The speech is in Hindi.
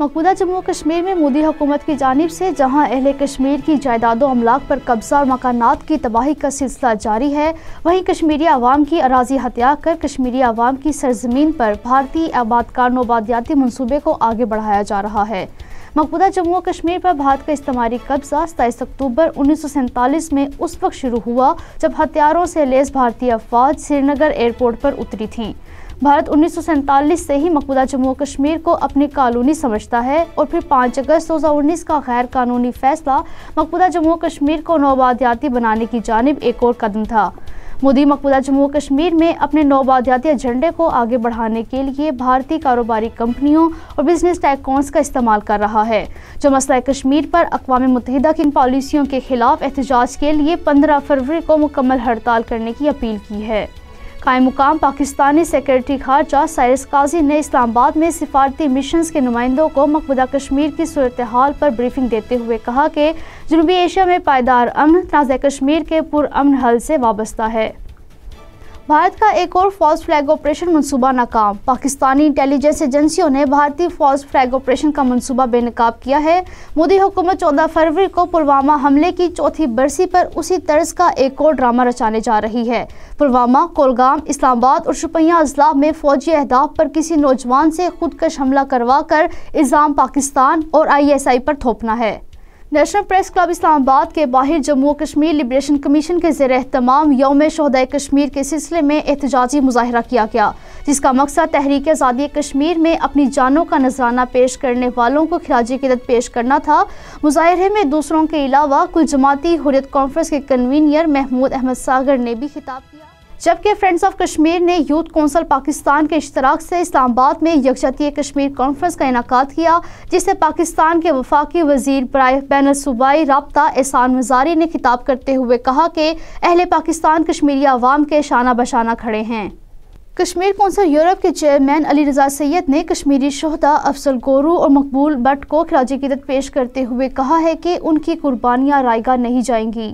मकबूदा जम्मू कश्मीर में मोदी हुकूमत की जानब से जहां अहल कश्मीर की जायदादों अमलाक पर कब्जा और मकानात की तबाही का सिलसिला जारी है वहीं कश्मीरी आवाम की अराजी हत्या कर कश्मीरी आवाम की सरजमीन पर भारतीय आबादकार नोबादियाती मनसूबे को आगे बढ़ाया जा रहा है मकबूदा जम्मू कश्मीर पर भारत का इस्तेमारी कब्जा सताईस अक्टूबर उन्नीस में उस वक्त शुरू हुआ जब हथियारों से लेस भारतीय अफवाज श्रीनगर एयरपोर्ट पर उतरी थी भारत उन्नीस से ही मकबूदा जम्मू कश्मीर को अपनी कॉलोनी समझता है और फिर 5 अगस्त 2019 का गैर कानूनी फैसला मकबूदा जम्मू कश्मीर को नौबादियाती बनाने की जानब एक और कदम था मोदी मकबूदा जम्मू कश्मीर में अपने नौबादियाती एजेंडे को आगे बढ़ाने के लिए भारतीय कारोबारी कंपनियों और बिजनेस टैकॉन्स का इस्तेमाल कर रहा है जो मसला कश्मीर पर अकवा मुतहदा की पॉलिसियों के खिलाफ एहतजाज के लिए पंद्रह फरवरी को मुकम्मल हड़ताल करने की अपील की है कायम मुकाम पाकिस्तानी सेक्रेटरी खारजा साइरस काजी ने इस्लामाबाद में सिफारती मिशन के नुमाइंदों को मकबूदा कश्मीर की सूरत हाल पर ब्रीफिंग देते हुए कहा कि जनूबी एशिया में पायदार अमन ताज़ा कश्मीर के पुरान हल से वाबस्ता है भारत का एक और फॉल्स फ्लैग ऑपरेशन मनसूबा नाकाम पाकिस्तानी इंटेलिजेंस एजेंसियों ने भारतीय फॉल्स फ्लैग ऑपरेशन का मनसूबा बेनकाब किया है मोदी हुकूमत 14 फरवरी को पुलवामा हमले की चौथी बरसी पर उसी तर्ज का एक और ड्रामा रचाने जा रही है पुलवामा कोलगाम इस्लामाबाद और शुपिया अजला में फौजी अहदाफ पर किसी नौजवान से खुदकश हमला करवा कर पाकिस्तान और आई एस आई पर थोपना है नेशनल प्रेस क्लब इस्लामाबाद के बाहर जम्मू कश्मीर लिबरेशन कमीशन के जेर तमाम योम शहद कश्मीर के सिलसिले में एहतजाजी मुजाहरा किया गया जिसका मकसद तहरीक आज़ादी कश्मीर में अपनी जानों का नजराना पेश करने वालों को खराज किदत पेश करना था मुजाहरे में दूसरों के अलावा कुल जमाती हुरियत कॉन्फ्रेंस के कन्वीनियर महमूद अहमद सागर ने भी खिताब किया जबकि फ्रेंड्स ऑफ कश्मीर ने यूथ कौंसल पाकिस्तान के इश्तराक से इस्लामाबाद में यकजती कश्मीर कॉन्फ्रेंस का इनका किया जिसे पाकिस्तान के वफाकी वजीर ब्राय बैन सूबाई रबता एहसान मजारी ने खिताब करते हुए कहा कि अहल पाकिस्तान कश्मीरी आवाम के शाना बशाना खड़े हैं कश्मीर कौंसल यूरोप के चेयरमैन अली रजा सैयद ने कश्मीरी शहदा अफसल गोरू और मकबूल बट को खराज की पेश करते हुए कहा है कि उनकी कुर्बानियाँ रायगा नहीं जाएंगी